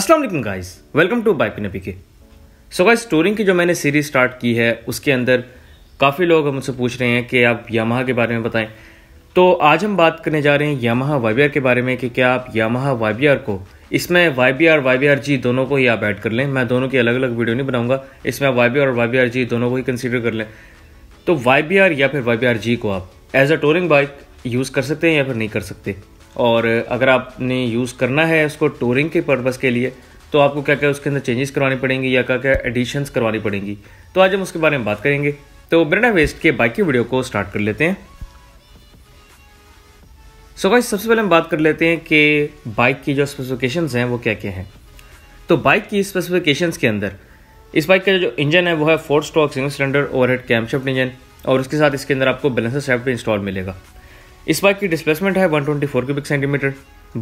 Aslam guys welcome to bike Nabi के so guys touring की जो मैंने सीरीज स्टार्ट की है उसके अंदर काफ़ी लोग मुझसे पूछ रहे हैं कि आप यामाहा के बारे में बताएं तो आज हम बात करने जा रहे हैं यामाहा वाई के बारे में कि क्या आप यामाहा वाई को इसमें Y B R Y B R G दोनों को ही आप ऐड कर लें मैं दोनों की अलग अलग वीडियो नहीं बनाऊंगा इसमें आप वाई और वाई आर जी दोनों को ही कंसिडर कर लें तो वाई या फिर वाई जी को आप as a touring bike use कर सकते हैं या फिर नहीं कर सकते और अगर आपने यूज़ करना है उसको टूरिंग के पर्पज़ के लिए तो आपको क्या क्या उसके अंदर चेंजेस करवानी पड़ेंगी या क्या क्या एडिशंस करवानी पड़ेंगी तो आज हम उसके बारे में बात करेंगे तो बिना वेस्ट के बाकी वीडियो को स्टार्ट कर लेते हैं सो so सबसे पहले हम बात कर लेते हैं कि बाइक की जो स्पेसिफिकेशंस हैं वो क्या क्या हैं तो बाइक की स्पेसिफिकेशंस के अंदर इस बाइक का जो इंजन है वो है four stroke single cylinder overhead camshaft engine और उसके साथ इसके अंदर आपको बैलेंसर सेफ्ट इंस्टॉल मिलेगा इस बाइक की डिस्प्लेसमेंट है 124 क्यूबिक सेंटीमीटर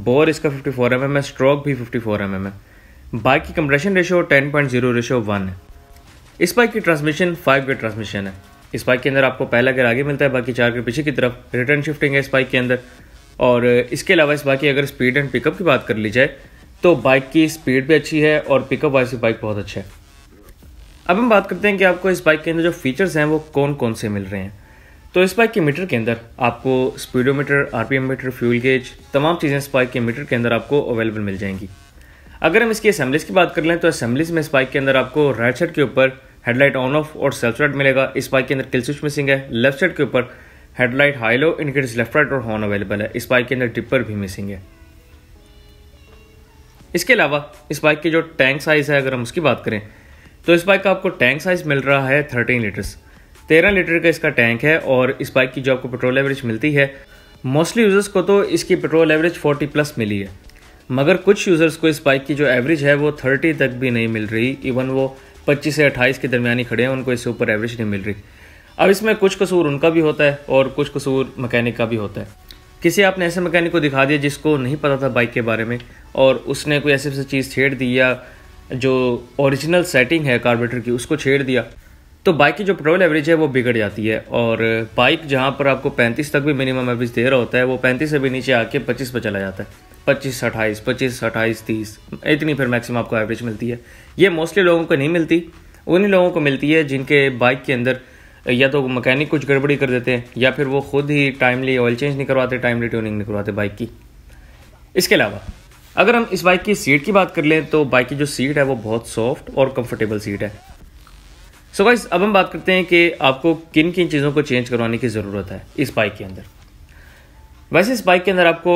बोर इसका 54 फोर mm है स्ट्रोक भी 54 फोर mm है बाइक की compression ratio 10.0 point zero ratio one है इस बाइक की ट्रांसमिशन फाइव गेयर ट्रांसमिशन है इस बाइक के अंदर आपको पहला गेयर आगे मिलता है बाकी चार गेयर पीछे की तरफ रिटर्न शिफ्टिंग है इस बाइक के अंदर और इसके अलावा इस बाइक की अगर स्पीड एंड पिकअप की बात कर ली जाए तो बाइक की स्पीड भी अच्छी है और पिकअप वाइज बाइक बहुत अच्छा है अब हम बात करते हैं कि आपको इस बाइक के अंदर जो फीचर्स हैं वो कौन कौन से मिल रहे हैं तो इस बाइक के मीटर के अंदर आपको speedometer RPM meter fuel gauge तमाम चीज़ें इस बाइक के मीटर के अंदर आपको अवेलेबल मिल जाएंगी अगर हम इसकी असम्बलीज की बात कर लें तो असम्बलीज में इस बाइक के अंदर आपको राइट साइड के ऊपर हेडलाइट ऑन ऑफ और सेल्फ लाइट मिलेगा इस बाइक के अंदर किल स्विच मिसिंग है लेफ्ट साइड के ऊपर headlight high low indicators left right और हॉर्न अवेलेबल है इस बाइक के अंदर डिपर भी मिसिंग है इसके अलावा इस बाइक की जो टैंक साइज़ है अगर हम उसकी बात करें तो इस बाइक का आपको टैंक साइज़ मिल रहा है थर्टीन लीटर्स तेरह लीटर का इसका टैंक है और इस बाइक की जो आपको पेट्रोल एवरेज मिलती है मोस्टली यूज़र्स को तो इसकी पेट्रोल एवरेज 40 प्लस मिली है मगर कुछ यूज़र्स को इस बाइक की जो एवरेज है वो 30 तक भी नहीं मिल रही इवन वो 25 से 28 के दरमियान ही खड़े हैं उनको इससे ऊपर एवरेज नहीं मिल रही अब इसमें कुछ कसूर उनका भी होता है और कुछ कसूर मकैनिक का भी होता है किसी आपने ऐसे मकैनिक को दिखा दिया जिसको नहीं पता था बाइक के बारे में और उसने कोई ऐसी चीज़ छेड़ दी या जो ओरिजिनल सेटिंग है कार्बेटर की उसको छेड़ दिया तो बाइक की जो पेट्रोल एवरेज है वो बिगड़ जाती है और बाइक जहाँ पर आपको 35 तक भी मिनिमम एवरेज दे रहा होता है वो 35 से भी नीचे आके 25 पर चला जाता है पच्चीस अट्ठाईस पच्चीस अट्ठाईस तीस इतनी फिर मैक्सिमम आपको एवरेज मिलती है ये मोस्टली लोगों को नहीं मिलती उन्हीं लोगों को मिलती है जिनके बाइक के अंदर या तो मकैनिक कुछ गड़बड़ी कर देते हैं या फिर वो खुद ही टाइमली ऑयल चेंज नहीं करवाते टाइमली ट्यूनिंग नहीं करवाते बाइक की इसके अलावा अगर हम इस बाइक की सीट की बात कर लें तो बाइक की जो सीट है वो बहुत सॉफ्ट और कंफर्टेबल सीट है सो गाइस अब हम बात करते हैं कि आपको किन किन चीज़ों को चेंज करवाने की ज़रूरत है इस बाइक के अंदर वैसे इस बाइक के अंदर आपको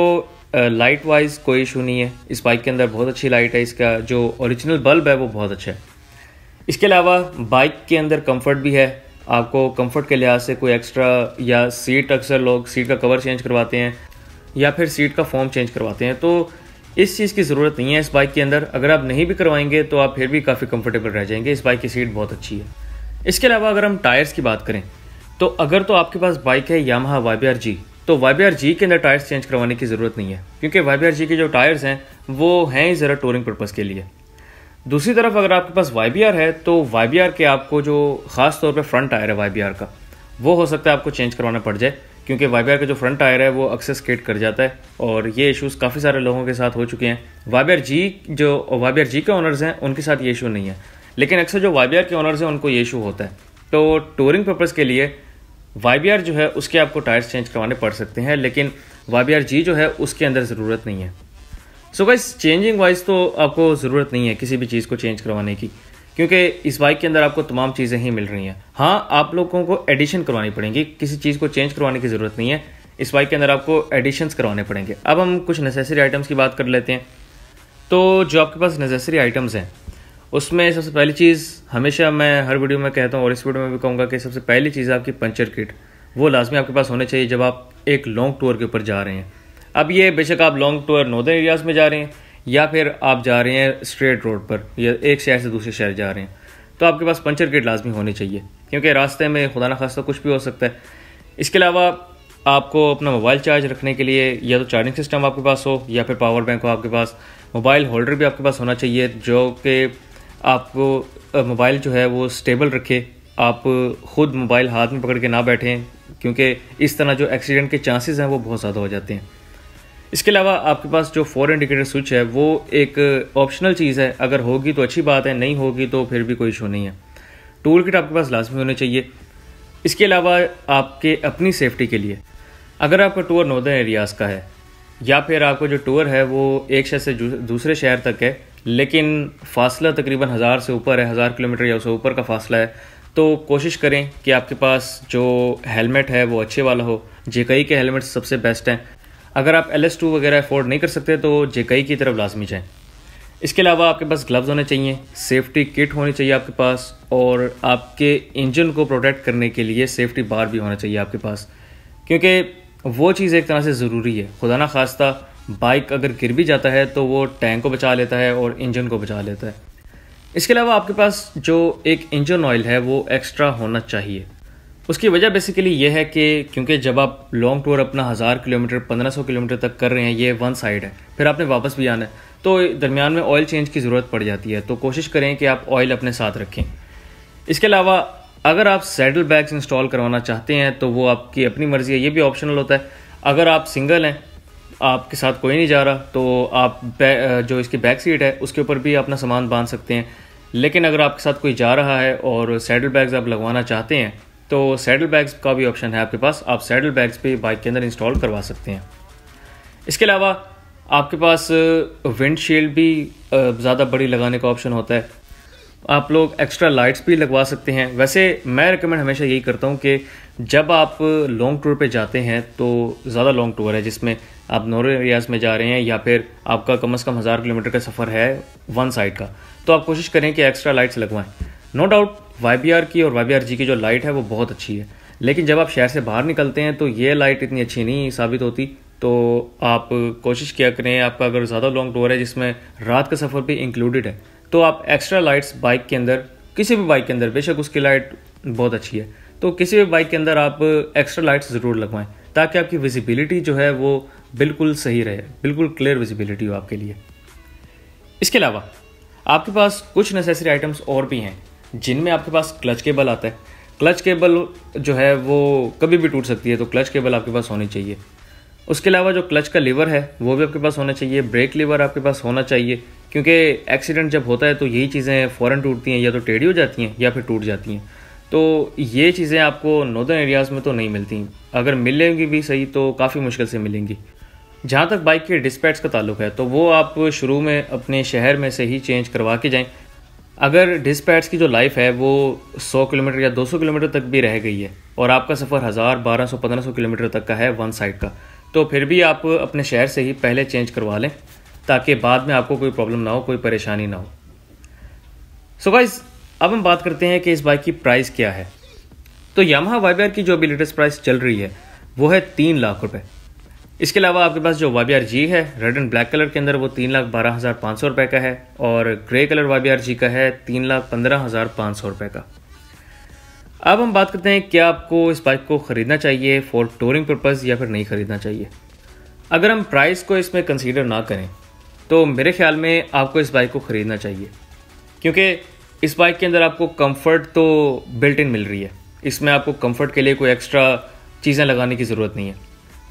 लाइट वाइज कोई इशू नहीं है इस बाइक के अंदर बहुत अच्छी लाइट है इसका जो ओरिजिनल बल्ब है वो बहुत अच्छा है इसके अलावा बाइक के अंदर कंफर्ट भी है आपको कंफर्ट के लिहाज से कोई एक्स्ट्रा या सीट अक्सर लोग सीट का कवर चेंज करवाते हैं या फिर सीट का फॉर्म चेंज करवाते हैं तो इस चीज़ की ज़रूरत नहीं है इस बाइक के अंदर अगर आप नहीं भी करवाएंगे तो आप फिर भी काफ़ी कंफर्टेबल रह जाएंगे इस बाइक की सीट बहुत अच्छी है इसके अलावा अगर हम टायर्स की बात करें तो अगर तो आपके पास बाइक है Yamaha Y B R G तो वाई बी आर जी के अंदर टायर्स चेंज करवाने की ज़रूरत नहीं है क्योंकि वाई बी आर जी के जो टायर्स हैं वो हैं ही ज़रा टूरिंग पर्पज़ के लिए दूसरी तरफ अगर आपके पास वाई बी आर है तो वाई बी आर के आपको जो ख़ास तौर पर फ्रंट टायर है वाई बी आर का वो हो सकता है आपको चेंज करवाना पड़ जाए क्योंकि वाई बी आर का जो फ्रंट टायर है वो अक्सर स्केट कर जाता है और ये इशूज़ काफ़ी सारे लोगों के साथ हो चुके हैं वाई बी आर जी जो वाई बी आर जी के ऑनर्स हैं उनके साथ ये इशू नहीं है लेकिन अक्सर जो वाई के ऑनर्स हैं उनको ये इशू होता है तो टूरिंग पर्पज़ के लिए वाई जो है उसके आपको टायर्स चेंज करवाने पड़ सकते हैं लेकिन वाई जी जो है उसके अंदर ज़रूरत नहीं है सो गाइस चेंजिंग वाइज तो आपको ज़रूरत नहीं है किसी भी चीज़ को चेंज करवाने की क्योंकि इस बाइक के अंदर आपको तमाम चीज़ें ही मिल रही हैं हाँ आप लोगों को एडिशन करवानी पड़ेंगी किसी चीज़ को चेंज करवाने की ज़रूरत नहीं है इस बाइक के अंदर आपको एडिशंस करवाने पड़ेंगे अब हम कुछ नेसेसरी आइटम्स की बात कर लेते हैं तो जो आपके पास नेसेसरी आइटम्स हैं उसमें सबसे पहली चीज़ हमेशा मैं हर वीडियो में कहता हूँ और इस वीडियो में भी कहूँगा कि सबसे पहली चीज़ आपकी पंचर किट वो लाजमी आपके पास होने चाहिए जब आप एक लॉन्ग टूर के ऊपर जा रहे हैं अब ये बेशक आप लॉन्ग टूर नॉर्दर्न एरियाज़ में जा रहे हैं या फिर आप जा रहे हैं स्ट्रेट रोड पर या एक शहर से दूसरे शहर जा रहे हैं तो आपके पास पंचर किट लाजमी होनी चाहिए क्योंकि रास्ते में खुदा ना खास्ता कुछ भी हो सकता है इसके अलावा आपको अपना मोबाइल चार्ज रखने के लिए या तो चार्जिंग सिस्टम आपके पास हो या फिर पावर बैंक हो आपके पास मोबाइल होल्डर भी आपके पास होना चाहिए जो कि आपको मोबाइल जो है वो स्टेबल रखे आप ख़ुद मोबाइल हाथ में पकड़ के ना बैठें क्योंकि इस तरह जो एक्सीडेंट के चांसेस हैं वो बहुत ज़्यादा हो जाते हैं इसके अलावा आपके पास जो फोर इंडिकेटर स्विच है वो एक ऑप्शनल चीज़ है अगर होगी तो अच्छी बात है नहीं होगी तो फिर भी कोई इशू नहीं है टूल किट आपके पास लाजमी होने चाहिए इसके अलावा आपके अपनी सेफ्टी के लिए अगर आपका टूर नॉर्दर्न एरियाज़ का है या फिर आपका जो टूर है वो एक शहर से दूसरे शहर तक है लेकिन फ़ासला तकरीबन हज़ार से ऊपर है हज़ार किलोमीटर या उससे ऊपर का फ़ासला है तो कोशिश करें कि आपके पास जो हेलमेट है वो अच्छे वाला हो जेकई के हेलमेट सबसे बेस्ट हैं अगर आप एल एस टू वगैरह अफोर्ड नहीं कर सकते तो जेकई की तरफ लाजमी जाएँ इसके अलावा आपके पास ग्लव्स होने चाहिए सेफ्टी किट होनी चाहिए आपके पास और आपके इंजन को प्रोटेक्ट करने के लिए सेफ्टी बार भी होना चाहिए आपके पास क्योंकि वो चीज़ एक तरह से ज़रूरी है खुदा ना खास्ता बाइक अगर गिर भी जाता है तो वो टैंक को बचा लेता है और इंजन को बचा लेता है इसके अलावा आपके पास जो एक इंजन ऑयल है वो एक्स्ट्रा होना चाहिए उसकी वजह बेसिकली ये है कि क्योंकि जब आप लॉन्ग टूर अपना हज़ार किलोमीटर पंद्रह सौ किलोमीटर तक कर रहे हैं ये वन साइड है फिर आपने वापस भी आना है तो दरमियान में ऑयल चेंज की ज़रूरत पड़ जाती है तो कोशिश करें कि आप ऑयल अपने साथ रखें इसके अलावा अगर आप सैडल बैग्स इंस्टॉल करवाना चाहते हैं तो वो आपकी अपनी मर्ज़ी है ये भी ऑप्शनल होता है अगर आप सिंगल हैं आपके साथ कोई नहीं जा रहा तो आप जो इसकी बैक सीट है उसके ऊपर भी अपना सामान बांध सकते हैं लेकिन अगर आपके साथ कोई जा रहा है और सैडल बैग्स आप लगवाना चाहते हैं तो सैडल बैग्स का भी ऑप्शन है आपके पास आप सैडल बैग्स भी बाइक के अंदर इंस्टॉल करवा सकते हैं इसके अलावा आपके पास विंडशील्ड uh, भी uh, ज़्यादा बड़ी लगाने का ऑप्शन होता है आप लोग एक्स्ट्रा लाइट्स भी लगवा सकते हैं वैसे मैं रिकमेंड हमेशा यही करता हूँ कि जब आप लॉन्ग टूर पे जाते हैं तो ज़्यादा लॉन्ग टूर है जिसमें आप नॉर्दर्न एरियाज़ में जा रहे हैं या फिर आपका कम से कम हज़ार किलोमीटर का सफ़र है वन साइड का तो आप कोशिश करें कि एक्स्ट्रा लाइट्स लगवाएं नो डाउट वाई की और वाई जी की जो लाइट है वो बहुत अच्छी है लेकिन जब आप शहर से बाहर निकलते हैं तो ये लाइट इतनी अच्छी नहीं साबित होती तो आप कोशिश किया करें आपका अगर ज़्यादा लॉन्ग टूर है जिसमें रात का सफ़र भी इंक्लूडेड है तो आप एक्स्ट्रा लाइट्स बाइक के अंदर किसी भी बाइक के अंदर बेशक उसकी लाइट बहुत अच्छी है तो किसी भी बाइक के अंदर आप एक्स्ट्रा लाइट्स ज़रूर लगवाएं ताकि आपकी विजिबिलिटी जो है वो बिल्कुल सही रहे बिल्कुल क्लियर विजिबिलिटी हो आपके लिए इसके अलावा आपके पास कुछ नेसेसरी आइटम्स और भी हैं जिनमें आपके पास क्लच केबल आता है क्लच केबल जो है वो कभी भी टूट सकती है तो क्लच केबल आपके पास होनी चाहिए उसके अलावा जो क्लच का लीवर है वो भी आपके पास होना चाहिए ब्रेक लीवर आपके पास होना चाहिए क्योंकि एक्सीडेंट जब होता है तो यही चीज़ें फ़ौरन टूटती हैं या तो टेढ़ी हो जाती हैं या फिर टूट जाती हैं तो ये चीज़ें आपको नॉर्दर्न एरियाज़ में तो नहीं मिलती अगर मिलेंगी भी सही तो काफ़ी मुश्किल से मिलेंगी जहाँ तक बाइक के डिस्पैट्स का ताल्लुक है तो वो आप शुरू में अपने शहर में से ही चेंज करवा के जाएं अगर डिस्पैट्स की जो लाइफ है वो 100 किलोमीटर या 200 किलोमीटर तक भी रह गई है और आपका सफ़र हज़ार बारह सौ पंद्रह सौ किलोमीटर तक का है वन साइड का तो फिर भी आप अपने शहर से ही पहले चेंज करवा लें ताकि बाद में आपको कोई प्रॉब्लम ना हो कोई परेशानी ना हो सो so गाइज़ अब हम बात करते हैं कि इस बाइक की प्राइस क्या है तो यामाहा वाई की जो अभी लेटेस्ट प्राइस चल रही है वो है तीन लाख रुपये इसके अलावा आपके पास जो वाई जी है रेड एंड ब्लैक कलर के अंदर वो तीन लाख बारह हज़ार पाँच सौ रुपये का है और ग्रे कलर वाई जी का है तीन लाख पंद्रह हज़ार पाँच सौ रुपये का अब हम बात करते हैं क्या आपको इस बाइक को ख़रीदना चाहिए फॉर टूरिंग पर्पज़ या फिर नहीं ख़रीदना चाहिए अगर हम प्राइस को इसमें कंसिडर ना करें तो मेरे ख्याल में आपको इस बाइक को ख़रीदना चाहिए क्योंकि इस बाइक के अंदर आपको कंफर्ट तो बिल्ट इन मिल रही है इसमें आपको कंफर्ट के लिए कोई एक्स्ट्रा चीज़ें लगाने की ज़रूरत नहीं है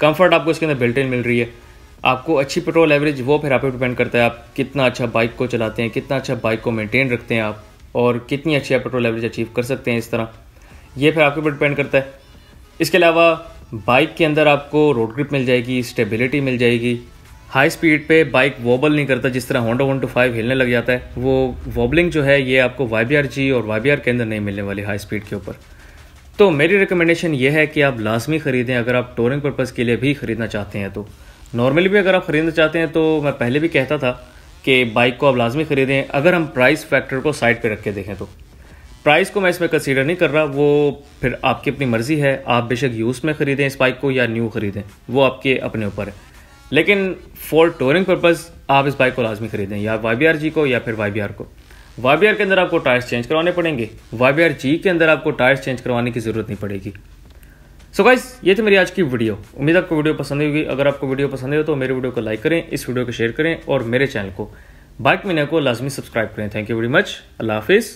कंफर्ट आपको इसके अंदर बिल्ट इन मिल रही है आपको अच्छी पेट्रोल एवरेज वो फिर आप डिपेंड करता है आप कितना अच्छा बाइक को चलाते हैं कितना अच्छा बाइक को मेनटेन रखते हैं आप और कितनी अच्छी आप पेट्रोल एवरेज अचीव कर सकते हैं इस तरह ये फिर आपके ऊपर डिपेंड करता है इसके अलावा बाइक के अंदर आपको रोड ग्रिप मिल जाएगी स्टेबिलिटी मिल जाएगी हाई स्पीड पे बाइक वॉबल नहीं करता जिस तरह होंडा वन टू फाइव हिलने लग जाता है वो वॉबलिंग जो है ये आपको वाई जी और वाई के अंदर नहीं मिलने वाली हाई स्पीड के ऊपर तो मेरी रिकमेंडेशन ये है कि आप लाजमी ख़रीदें अगर आप टोरिंग पर्पज़ के लिए भी ख़रीदना चाहते हैं तो नॉर्मली भी अगर आप ख़रीदना चाहते हैं तो मैं पहले भी कहता था कि बाइक को आप लाजमी ख़रीदें अगर हम प्राइस फैक्टर को साइड पर रख के देखें तो प्राइस को मैं इसमें कंसीडर नहीं कर रहा वो फिर आपकी अपनी मर्ज़ी है आप बेशक यूज़ में ख़रीदें इस बाइक को या न्यू ख़रीदें वो आपके अपने ऊपर है लेकिन फॉर टोरिंग पर्पज़ आप इस बाइक को लाजमी खरीदें या वाई जी को या फिर वाई को वाई के अंदर आपको टायर्स चेंज करवाने पड़ेंगे वाई जी के अंदर आपको टायर्स चेंज करवाने की ज़रूरत नहीं पड़ेगी सो so गाइस ये थी मेरी आज की वीडियो उम्मीद आपको वीडियो पसंद होगी अगर आपको वीडियो पसंद हो तो मेरे वीडियो को लाइक करें इस वीडियो को शेयर करें और मेरे चैनल को बाइक मीना को लाजमी सब्सक्राइब करें थैंक यू वेरी मच अल्लाह हाफिज़